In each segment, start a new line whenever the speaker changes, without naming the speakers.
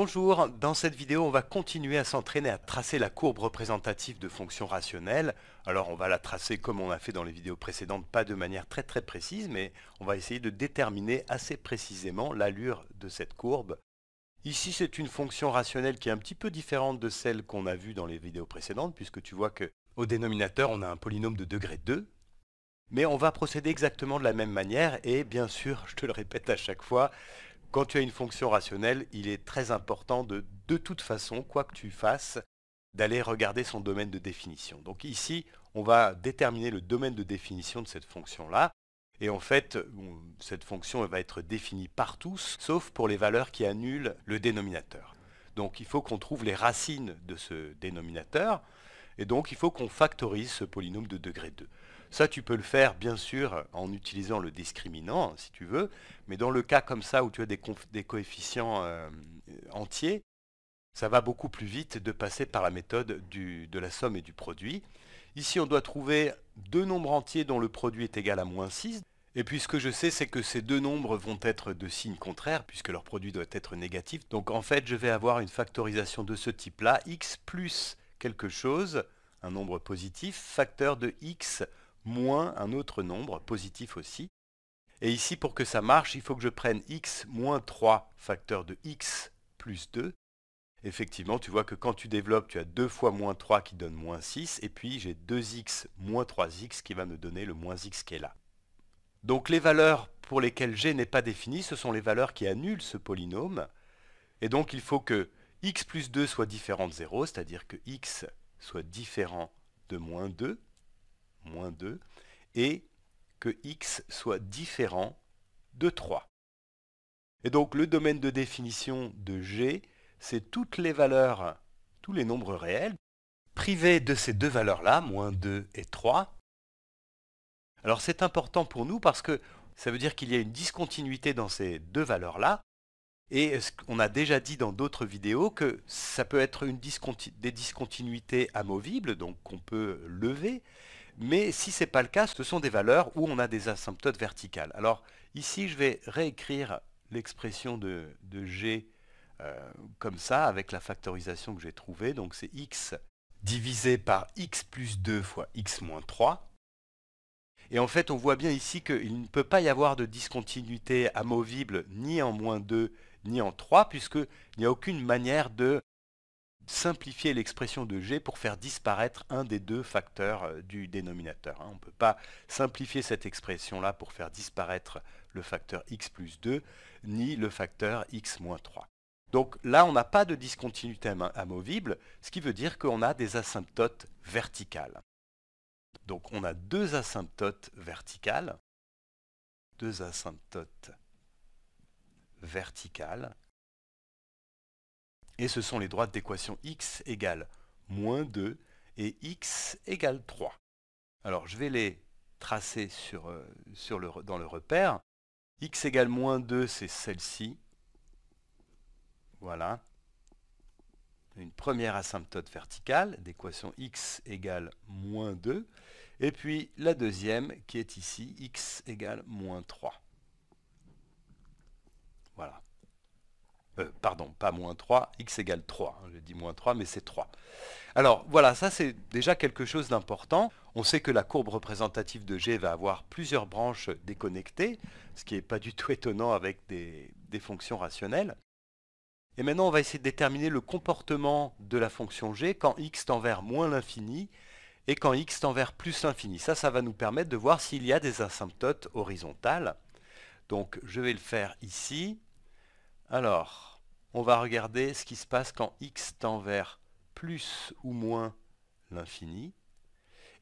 Bonjour, dans cette vidéo on va continuer à s'entraîner à tracer la courbe représentative de fonctions rationnelles. Alors on va la tracer comme on a fait dans les vidéos précédentes, pas de manière très très précise, mais on va essayer de déterminer assez précisément l'allure de cette courbe. Ici c'est une fonction rationnelle qui est un petit peu différente de celle qu'on a vue dans les vidéos précédentes, puisque tu vois que au dénominateur on a un polynôme de degré 2, mais on va procéder exactement de la même manière et bien sûr, je te le répète à chaque fois, quand tu as une fonction rationnelle, il est très important de, de toute façon, quoi que tu fasses, d'aller regarder son domaine de définition. Donc ici, on va déterminer le domaine de définition de cette fonction-là. Et en fait, cette fonction va être définie par tous, sauf pour les valeurs qui annulent le dénominateur. Donc il faut qu'on trouve les racines de ce dénominateur, et donc il faut qu'on factorise ce polynôme de degré 2. Ça, tu peux le faire, bien sûr, en utilisant le discriminant, si tu veux, mais dans le cas comme ça où tu as des, coefficients euh, entiers, ça va beaucoup plus vite de passer par la méthode de la somme et du produit. Ici, on doit trouver deux nombres entiers dont le produit est égal à moins 6. Et puis ce que je sais, c'est que ces deux nombres vont être de signes contraires, puisque leur produit doit être négatif. Donc en fait, je vais avoir une factorisation de ce type-là, x plus quelque chose, un nombre positif, facteur de x moins un autre nombre, positif aussi. Et ici, pour que ça marche, il faut que je prenne x moins 3 facteur de x plus 2. Effectivement, tu vois que quand tu développes, tu as 2 fois moins 3 qui donne moins 6, et puis j'ai 2x moins 3x qui va me donner le moins x qui est là. Donc les valeurs pour lesquelles g n'est pas définie, ce sont les valeurs qui annulent ce polynôme. Et donc il faut que x plus 2 soit différent de 0, c'est-à-dire que x soit différent de moins 2 moins 2, et que x soit différent de 3. Et donc le domaine de définition de G, c'est toutes les valeurs, tous les nombres réels, privés de ces deux valeurs-là, moins 2 et 3. Alors c'est important pour nous parce que ça veut dire qu'il y a une discontinuité dans ces deux valeurs-là. Et on a déjà dit dans d'autres vidéos que ça peut être une des discontinuités amovibles, donc qu'on peut lever, mais si ce n'est pas le cas, ce sont des valeurs où on a des asymptotes verticales. Alors ici, je vais réécrire l'expression de, g euh, comme ça, avec la factorisation que j'ai trouvée. Donc c'est x divisé par x plus 2 fois x moins 3. Et en fait, on voit bien ici qu'il ne peut pas y avoir de discontinuité amovible ni en moins 2 ni en 3, puisqu'il n'y a aucune manière de simplifier l'expression de g pour faire disparaître un des deux facteurs euh, du dénominateur. Hein. On ne peut pas simplifier cette expression-là pour faire disparaître le facteur x plus 2, ni le facteur x moins 3. Donc là, on n'a pas de discontinuité amovible, ce qui veut dire qu'on a des asymptotes verticales. Donc on a deux asymptotes verticales, deux asymptotes verticales et ce sont les droites d'équation x égale moins 2 et x égale 3. Alors je vais les tracer euh, dans le repère. x égale moins 2, c'est celle-ci. Voilà. Une première asymptote verticale d'équation x égale moins 2. Et puis la deuxième qui est ici, x égale moins 3. Voilà. Euh, pardon, pas moins 3, x égale 3. Hein, j'ai je dis moins 3, mais c'est 3. Alors voilà, ça c'est déjà quelque chose d'important. On sait que la courbe représentative de G va avoir plusieurs branches déconnectées, ce qui n'est pas du tout étonnant avec des, des fonctions rationnelles. Et maintenant, on va essayer de déterminer le comportement de la fonction g quand x tend vers moins l'infini et quand x tend vers plus l'infini. Ça, ça va nous permettre de voir s'il y a des asymptotes horizontales. Donc, je vais le faire ici. Alors, on va regarder ce qui se passe quand x tend vers plus ou moins l'infini.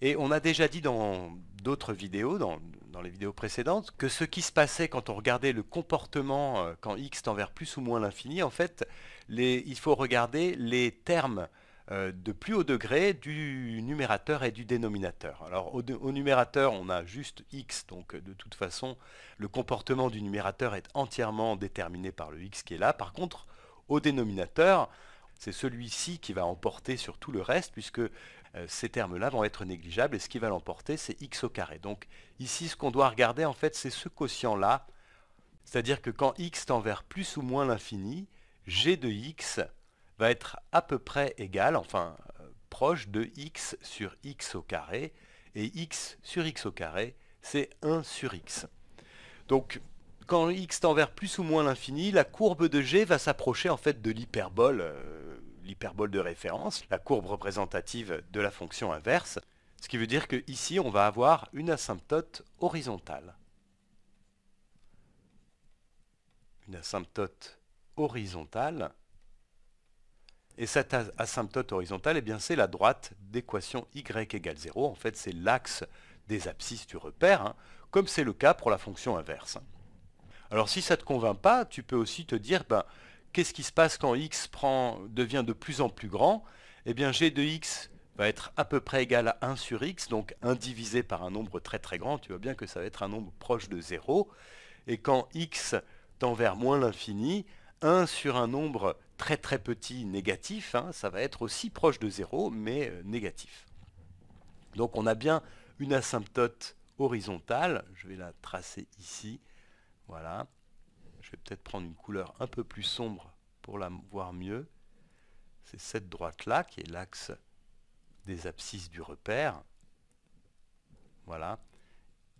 Et on a déjà dit dans d'autres vidéos, dans, les vidéos précédentes, que ce qui se passait quand on regardait le comportement euh, quand x tend vers plus ou moins l'infini, en fait, il faut regarder les termes euh, de plus haut degré du numérateur et du dénominateur. Alors au, numérateur, on a juste x, donc euh, de toute façon, le comportement du numérateur est entièrement déterminé par le x qui est là. Par contre, au dénominateur, c'est celui-ci qui va emporter sur tout le reste, puisque euh, ces termes-là vont être négligeables, et ce qui va l'emporter, c'est x au carré. Donc ici, ce qu'on doit regarder, en fait, c'est ce quotient-là, c'est-à-dire que quand x tend vers plus ou moins l'infini, g de x va être à peu près égal, enfin euh, proche de x sur x au carré, et x sur x au carré, c'est 1 sur x. Donc quand x tend vers plus ou moins l'infini, la courbe de g va s'approcher en fait de l'hyperbole, euh, l'hyperbole de référence, la courbe représentative de la fonction inverse, ce qui veut dire qu'ici, on va avoir une asymptote horizontale. Une asymptote horizontale et cette asymptote horizontale, eh bien c'est la droite d'équation y égale 0. En fait, c'est l'axe des abscisses du repère, hein, comme c'est le cas pour la fonction inverse. Alors si ça ne te convainc pas, tu peux aussi te dire, ben, qu'est-ce qui se passe quand x prend, devient de plus en plus grand Eh bien g de x va être à peu près égal à 1 sur x, donc 1 divisé par un nombre très très grand, tu vois bien que ça va être un nombre proche de 0. Et quand x tend vers moins l'infini, 1 sur un nombre très très petit négatif, hein, ça va être aussi proche de 0, mais euh, négatif. Donc on a bien une asymptote horizontale, je vais la tracer ici, voilà. Je vais peut-être prendre une couleur un peu plus sombre pour la voir mieux. C'est cette droite-là qui est l'axe des abscisses du repère. Voilà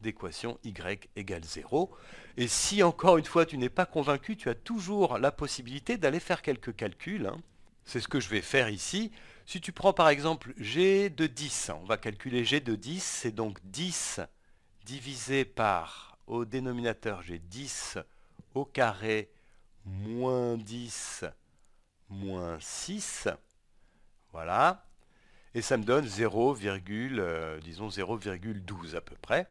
d'équation y égale 0. Et si encore une fois tu n'es pas convaincu, tu as toujours la possibilité d'aller faire quelques calculs. Hein. C'est ce que je vais faire ici. Si tu prends par exemple g de 10, on va calculer g de 10, c'est donc 10 divisé par, au dénominateur, j'ai 10 au carré moins 10 moins 6. Voilà. Et ça me donne 0, euh, disons 0,12 à peu près.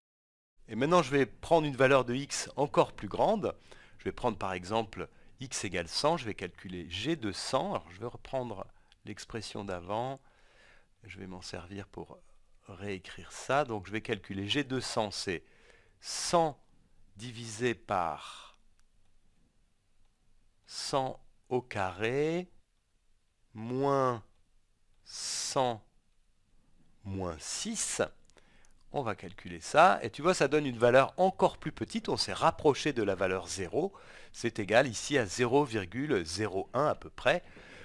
Et maintenant, je vais prendre une valeur de x encore plus grande. Je vais prendre par exemple x égale 100. Je vais calculer g de 100. Alors, je vais reprendre l'expression d'avant. Je vais m'en servir pour réécrire ça. Donc, je vais calculer g de 100, c'est 100 divisé par 100 au carré moins 100 moins 6 on va calculer ça, et tu vois, ça donne une valeur encore plus petite, on s'est rapproché de la valeur 0, c'est égal ici à 0,01 à peu près.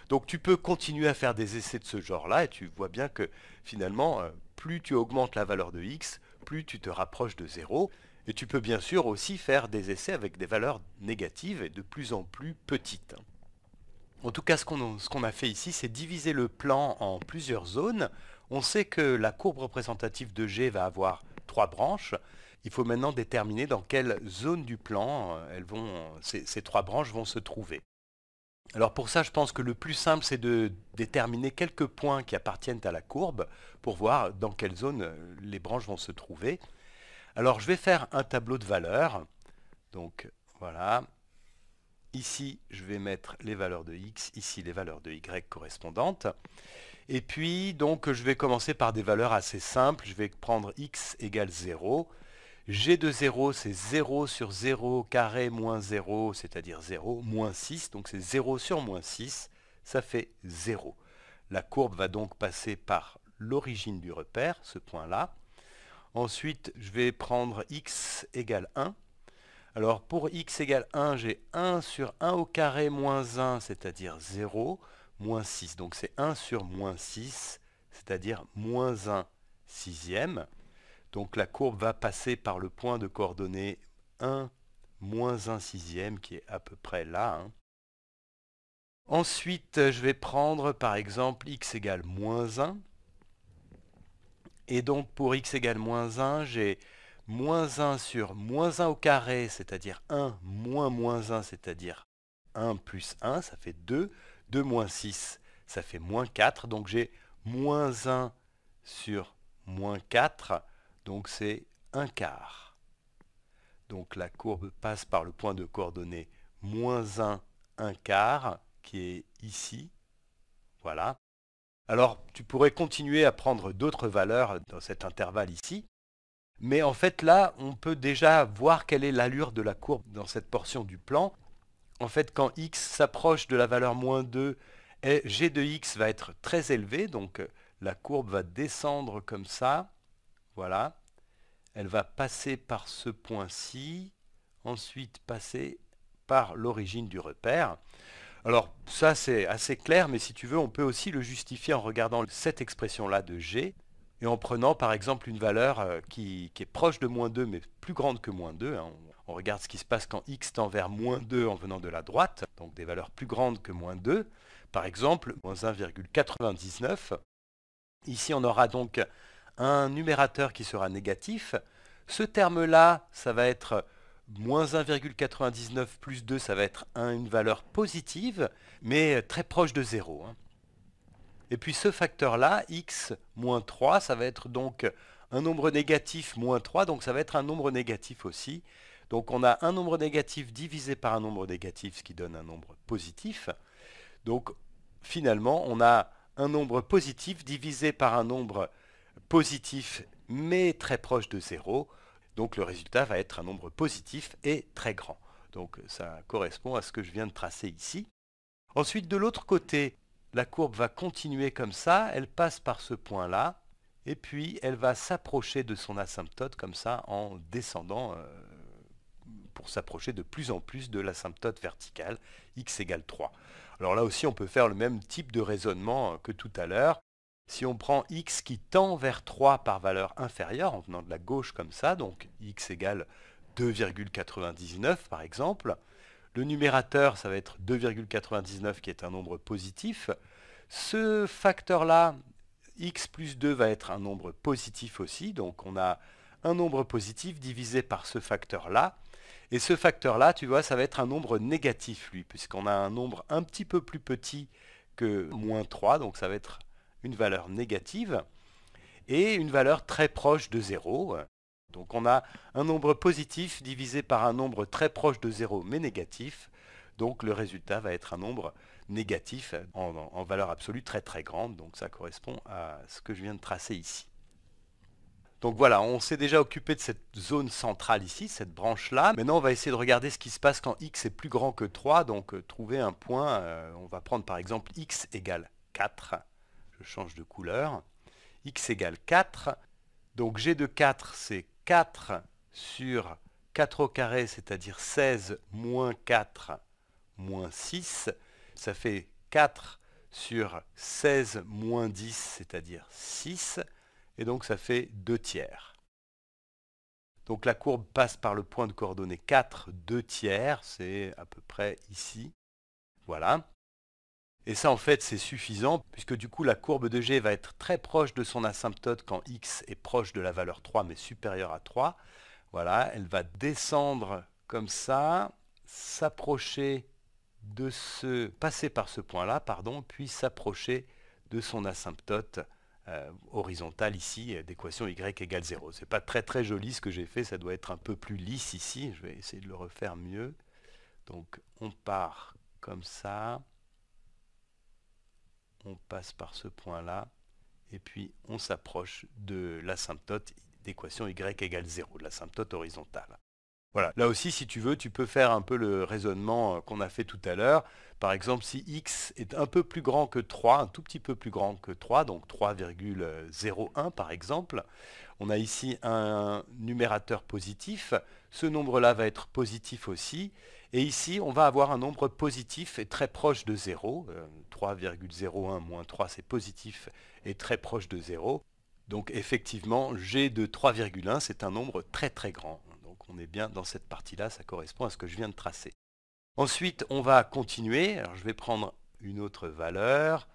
Donc tu peux continuer à faire des essais de ce genre-là, et tu vois bien que finalement, euh, plus tu augmentes la valeur de x, plus tu te rapproches de 0, et tu peux bien sûr aussi faire des essais avec des valeurs négatives et de plus en plus petites. En tout cas, ce qu'on a, a fait ici, c'est diviser le plan en plusieurs zones on sait que la courbe représentative de G va avoir trois branches. Il faut maintenant déterminer dans quelle zone du plan euh, elles vont, ces, ces trois branches vont se trouver. Alors pour ça, je pense que le plus simple, c'est de déterminer quelques points qui appartiennent à la courbe pour voir dans quelle zone euh, les branches vont se trouver. Alors je vais faire un tableau de valeurs. Donc voilà. Ici, je vais mettre les valeurs de x, ici les valeurs de y correspondantes. Et puis, donc, je vais commencer par des valeurs assez simples. Je vais prendre x égale 0. g de 0, c'est 0 sur 0 carré moins 0, c'est-à-dire 0, moins 6. Donc, c'est 0 sur moins 6, ça fait 0. La courbe va donc passer par l'origine du repère, ce point-là. Ensuite, je vais prendre x égale 1. Alors, pour x égale 1, j'ai 1 sur 1 au carré moins 1, c'est-à-dire 0. 6. Donc c'est 1 sur moins 6, c'est-à-dire moins 1 sixième. Donc la courbe va passer par le point de coordonnée 1, moins 1 sixième, qui est à peu près là. Hein. Ensuite, euh, je vais prendre par exemple x égale moins 1. Et donc pour x égale moins 1, j'ai moins 1 sur moins 1 au carré, c'est-à-dire 1, moins moins 1, c'est-à-dire 1 plus 1, ça fait 2. 2 moins 6, ça fait moins 4. Donc j'ai moins 1 sur moins 4. Donc c'est un quart. Donc la courbe passe par le point de coordonnée moins 1, 1 quart, qui est ici. Voilà. Alors tu pourrais continuer à prendre d'autres valeurs dans cet intervalle ici. Mais en fait là, on peut déjà voir quelle est l'allure de la courbe dans cette portion du plan en fait, quand x s'approche de la valeur moins 2, g de x va être très élevé, donc euh, la courbe va descendre comme ça, voilà. Elle va passer par ce point-ci, ensuite passer par l'origine du repère. Alors ça c'est assez clair, mais si tu veux, on peut aussi le justifier en regardant cette expression-là de g, et en prenant par exemple une valeur euh, qui, est proche de moins 2, mais plus grande que moins 2, on regarde ce qui se passe quand x tend vers moins 2 en venant de la droite, donc des valeurs plus grandes que moins 2. Par exemple, moins 1,99. Ici, on aura donc un numérateur qui sera négatif. Ce terme-là, ça va être moins 1,99 plus 2, ça va être une valeur positive, mais très proche de 0. Hein. Et puis ce facteur-là, x moins 3, ça va être donc un nombre négatif moins 3, donc ça va être un nombre négatif aussi. Donc on a un nombre négatif divisé par un nombre négatif, ce qui donne un nombre positif. Donc finalement, on a un nombre positif divisé par un nombre positif mais très proche de 0. Donc le résultat va être un nombre positif et très grand. Donc ça correspond à ce que je viens de tracer ici. Ensuite, de l'autre côté, la courbe va continuer comme ça, elle passe par ce point-là, et puis elle va s'approcher de son asymptote comme ça en descendant euh, pour s'approcher de plus en plus de l'asymptote verticale x égale 3. Alors là aussi, on peut faire le même type de raisonnement euh, que tout à l'heure. Si on prend x qui tend vers 3 par valeur inférieure, en venant de la gauche comme ça, donc x égale 2,99 par exemple, le numérateur, ça va être 2,99 qui est un nombre positif. Ce facteur-là, x plus 2 va être un nombre positif aussi, donc on a un nombre positif divisé par ce facteur-là, et ce facteur-là, tu vois, ça va être un nombre négatif, lui, puisqu'on a un nombre un petit peu plus petit que moins 3, donc ça va être une valeur négative, et une valeur très proche de 0. Donc on a un nombre positif divisé par un nombre très proche de 0, mais négatif. Donc le résultat va être un nombre négatif en, en valeur absolue très très grande. Donc ça correspond à ce que je viens de tracer ici. Donc voilà, on s'est déjà occupé de cette zone centrale ici, cette branche-là. Maintenant, on va essayer de regarder ce qui se passe quand x est plus grand que 3. Donc euh, trouver un point, euh, on va prendre par exemple x égale 4. Je change de couleur. x égale 4. Donc g de 4, c'est 4 sur 4 au carré, c'est-à-dire 16 moins 4 moins 6. Ça fait 4 sur 16 moins 10, c'est-à-dire 6 et donc ça fait 2 tiers. Donc la courbe passe par le point de coordonnée 4, 2 tiers, c'est à peu près ici. Voilà. Et ça en fait c'est suffisant puisque du coup la courbe de G va être très proche de son asymptote quand x est proche de la valeur 3 mais supérieure à 3. Voilà, elle va descendre comme ça, s'approcher de ce, passer par ce point-là, pardon, puis s'approcher de son asymptote euh, horizontale ici euh, d'équation y égale 0. C'est pas très très joli ce que j'ai fait, ça doit être un peu plus lisse ici. Je vais essayer de le refaire mieux. Donc on part comme ça, on passe par ce point-là, et puis on s'approche de l'asymptote d'équation y égale 0, de l'asymptote horizontale. Voilà, là aussi, si tu veux, tu peux faire un peu le raisonnement euh, qu'on a fait tout à l'heure. Par exemple, si x est un peu plus grand que 3, un tout petit peu plus grand que 3, donc 3,01 par exemple, on a ici un numérateur positif, ce nombre-là va être positif aussi, et ici, on va avoir un nombre positif et très proche de 0, 3,01 euh, moins 3 c'est positif et très proche de 0, donc effectivement, g de 3,1 c'est un nombre très très grand on est bien dans cette partie-là, ça correspond à ce que je viens de tracer. Ensuite, on va continuer. je vais prendre une autre valeur.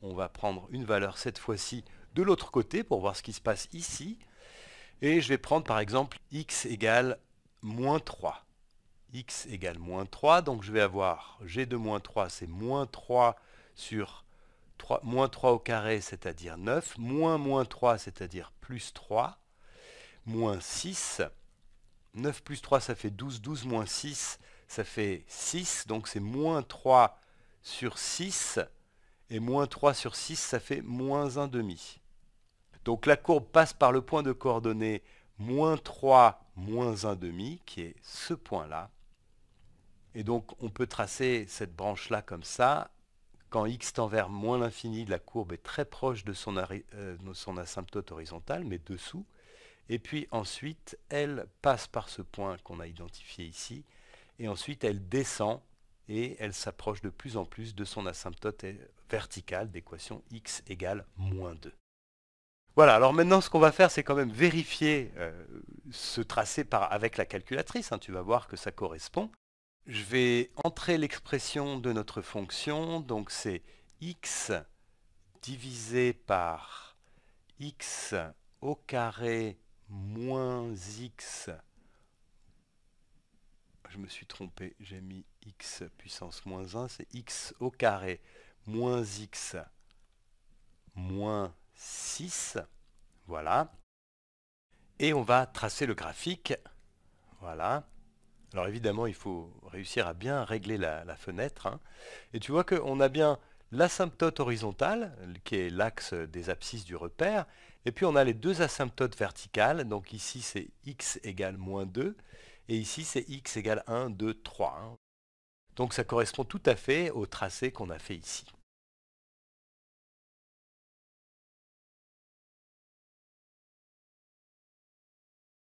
On va prendre une valeur cette fois-ci de l'autre côté pour voir ce qui se passe ici. Et je vais prendre par exemple x égale moins 3. x égale moins 3, donc je vais avoir g de moins 3, c'est moins 3 sur 3, moins 3 au carré, c'est-à-dire 9, moins moins 3, c'est-à-dire plus 3, moins 6, 9 plus 3, ça fait 12. 12 moins 6, ça fait 6. Donc c'est moins 3 sur 6. Et moins 3 sur 6, ça fait moins 1 demi. Donc la courbe passe par le point de coordonnée moins 3, moins 1 demi, qui est ce point-là. Et donc on peut tracer cette branche-là comme ça. Quand x tend vers moins l'infini, la courbe est très proche de son, euh, son asymptote horizontale, mais dessous. Et puis ensuite, elle passe par ce point qu'on a identifié ici, et ensuite elle descend et elle s'approche de plus en plus de son asymptote verticale d'équation x égale moins 2. Voilà, alors maintenant ce qu'on va faire, c'est quand même vérifier euh, ce tracé avec la calculatrice. Hein, tu vas voir que ça correspond. Je vais entrer l'expression de notre fonction, donc c'est x divisé par x au carré moins x. Je me suis trompé, j'ai mis x puissance moins 1, c'est x au carré. Moins x moins 6. Voilà. Et on va tracer le graphique. Voilà. Alors évidemment, il faut réussir à bien régler la, fenêtre. Hein. Et tu vois qu'on a bien l'asymptote horizontale, qui est l'axe des abscisses du repère, et puis on a les deux asymptotes verticales, donc ici c'est x égale moins 2, et ici c'est x égale 1, 2, 3. Donc ça correspond tout à fait au tracé qu'on a fait ici.